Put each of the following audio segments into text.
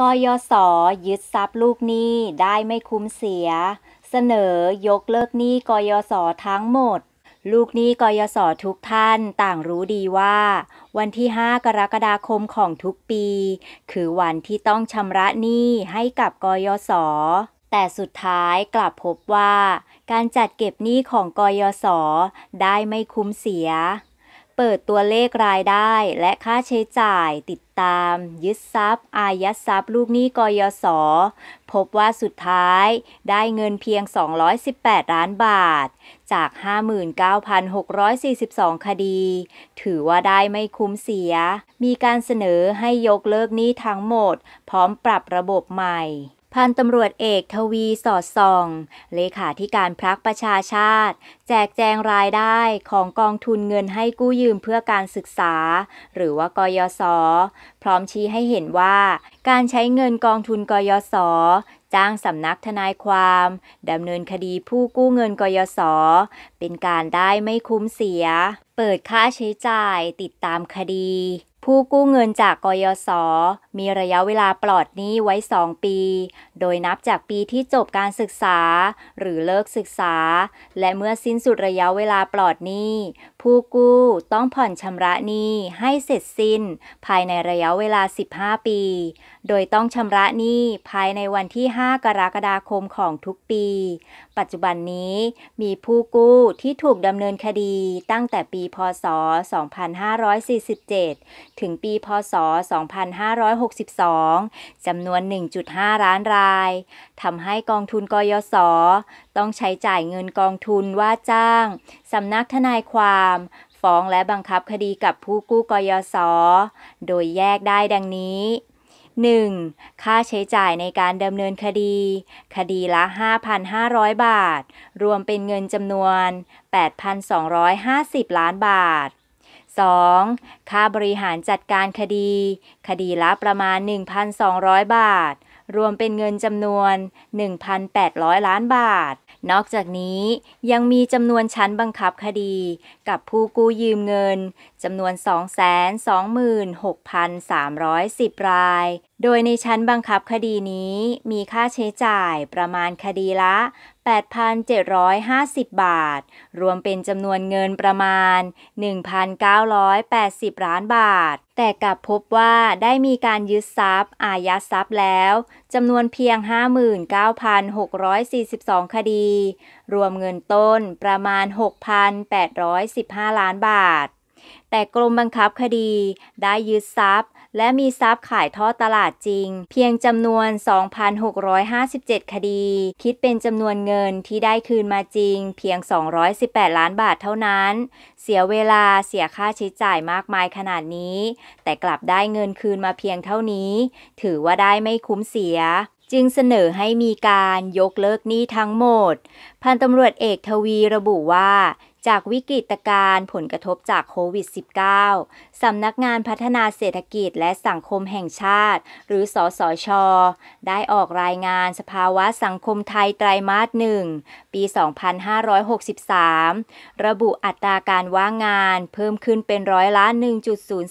กยศยึดทรัพย์ลูกหนี้ได้ไม่คุ้มเสีย เสนอยกเลิกหนี้กยศทั้งหมด ลูกหนี้กยศทุกท่านต่างรู้ดีว่า วันที่5กรกฎาคมของทุกปี คือวันที่ต้องชำระหนี้ให้กับกยศ แต่สุดท้ายกลับพบว่า การจัดเก็บหนี้ของกยศได้ไม่คุ้มเสียเปิดตัวเลขรายได้และค่าใช้จ่ายติดตาม ยึดทรัพย์อายัดทรัพย์ลูกหนี้กยศพบว่าสุดท้ายได้เงินเพียง 218ล้านบาท จาก 59,642 คดี ถือว่าได้ไม่คุ้มเสีย มีการเสนอให้ยกเลิกหนี้ทั้งหมด พร้อมปรับระบบใหม่พันตำรวจเอกทวีสอดส่องเลขาธิการพรรคประชาชาติ แจกแจงรายได้ของกองทุนเงินให้กู้ยืมเพื่อการศึกษา หรือว่ากยศพร้อมชี้ให้เห็นว่า การใช้เงินกองทุนกยศจ้างสำนักทนายความดำเนินคดีผู้กู้เงินกยศเป็นการได้ไม่คุ้มเสีย เปิดค่าใช้จ่ายติดตามคดีผู้กู้เงินจากกยศ มีระยะเวลาปลอดหนี้ไว้ 2 ปี โดยนับจากปีที่จบการศึกษา หรือเลิกศึกษา และเมื่อสิ้นสุดระยะเวลาปลอดหนี้ผู้กู้ต้องผ่อนชำระหนี้ให้เสร็จสิ้นภายในระยะเวลา 15 ปี โดยต้องชำระหนี้ภายในวันที่ 5 กรกฎาคมของทุกปี ปัจจุบันนี้มีผู้กู้ที่ถูกดำเนินคดีตั้งแต่ปีพศ 2547 ถึงปีพศ 2562 จำนวน 1.5 ล้านราย ทำให้กองทุนกยศต้องใช้จ่ายเงินกองทุนว่าจ้าง สำนักทนายความ ฟ้องและบังคับคดีกับผู้กู้กยศ โดยแยกได้ดังนี้ 1. ค่าใช้จ่ายในการดำเนินคดี คดีละ 5,500 บาท รวมเป็นเงินจำนวน 8,250 ล้านบาท 2. ค่าบริหารจัดการคดี คดีละประมาณ 1,200 บาทรวมเป็นเงินจำนวน 1,800 ล้านบาท นอกจากนี้ยังมีจำนวนชั้นบังคับคดี กับผู้กู้ยืมเงินจำนวน 226,310รายโดยในชั้นบังคับคดีนี้มีค่าใช้จ่ายประมาณคดีละ 8,750 บาท รวมเป็นจำนวนเงินประมาณ 1,980 ล้านบาท แต่กลับพบว่าได้มีการยึดทรัพย์อายัดทรัพย์แล้วจำนวนเพียง 59,642 คดี รวมเงินต้นประมาณ 6,815 ล้านบาทแต่กรมบังคับคดีได้ยึดทรัพย์ และมีทรัพย์ขายทอดตลาดจริง เพียงจำนวน 2,657 คดี คิดเป็นจำนวนเงินที่ได้คืนมาจริง เพียง 218 ล้านบาทเท่านั้น เสียเวลาเสียค่าใช้จ่ายมากมายขนาดนี้ แต่กลับได้เงินคืนมาเพียงเท่านี้ ถือว่าได้ไม่คุ้มเสีย จึงเสนอให้มีการยกเลิกหนี้ทั้งหมด พันตำรวจเอกทวีระบุว่าจากวิกฤตการณ์ผลกระทบจากโควิด -19 สำนักงานพัฒนาเศรษฐกิจและสังคมแห่งชาติ หรือสอสอชอได้ออกรายงานสภาวะสังคมไทยไตรมาสหนึ่งปี 2563 ระบุอัตราการว่างงานเพิ่มขึ้นเป็นร้อยละ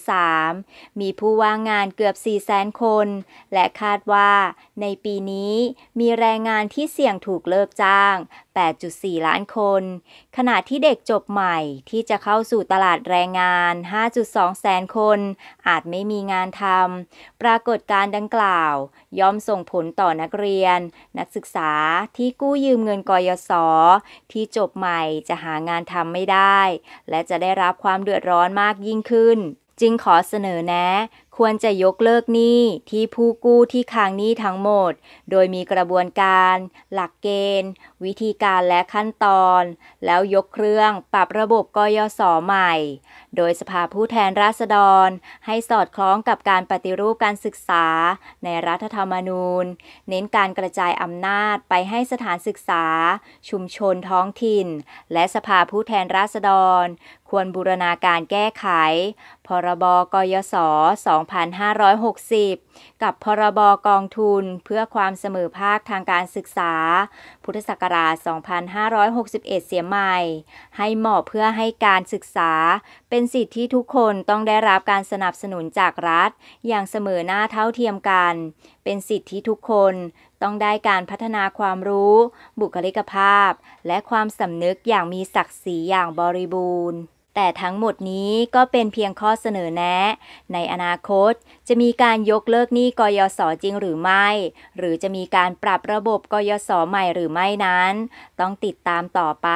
1.03 มีผู้ว่างงานเกือบ 4แ0 0 0 0คน และคาดว่าในปีนี้มีแรงงานที่เสี่ยงถูกเลิกจ้าง8.4 ล้านคน ขณะที่เด็กจบใหม่ที่จะเข้าสู่ตลาดแรงงาน 5.2 แสนคน อาจไม่มีงานทำ ปรากฏการดังกล่าว ย่อมส่งผลต่อนักเรียน นักศึกษาที่กู้ยืมเงินกยศที่จบใหม่จะหางานทำไม่ได้ และจะได้รับความเดือดร้อนมากยิ่งขึ้น จึงขอเสนอแนะควรจะยกเลิกหนี้ที่ผู้กู้ที่ค้างหนี้ทั้งหมด โดยมีกระบวนการ หลักเกณฑ์ วิธีการและขั้นตอน แล้วยกเครื่องปรับระบบกยศใหม่ โดยสภาผู้แทนราษฎรให้สอดคล้องกับการปฏิรูปการศึกษาในรัฐธรรมนูญ เน้นการกระจายอำนาจไปให้สถานศึกษา ชุมชนท้องถิ่น และสภาผู้แทนราษฎร ควรบูรณาการแก้ไขพรบกยศ2 2560 กับ พรบกองทุนเพื่อความเสมอภาคทางการศึกษา พุทธศักราช 2561 เสียใหม่ ให้เหมาะเพื่อให้การศึกษา เป็นสิทธิที่ทุกคนต้องได้รับการสนับสนุนจากรัฐ อย่างเสมอหน้าเท่าเทียมกัน เป็นสิทธิทุกคน ต้องได้การพัฒนาความรู้ บุคลิกภาพ และความสำนึกอย่างมีศักดิ์ศรีอย่างบริบูรณ์แต่ทั้งหมดนี้ก็เป็นเพียงข้อเสนอแนะ ในอนาคตจะมีการยกเลิกหนี้กยศจริงหรือไม่ หรือจะมีการปรับระบบกยศใหม่หรือไม่นั้น ต้องติดตามต่อไป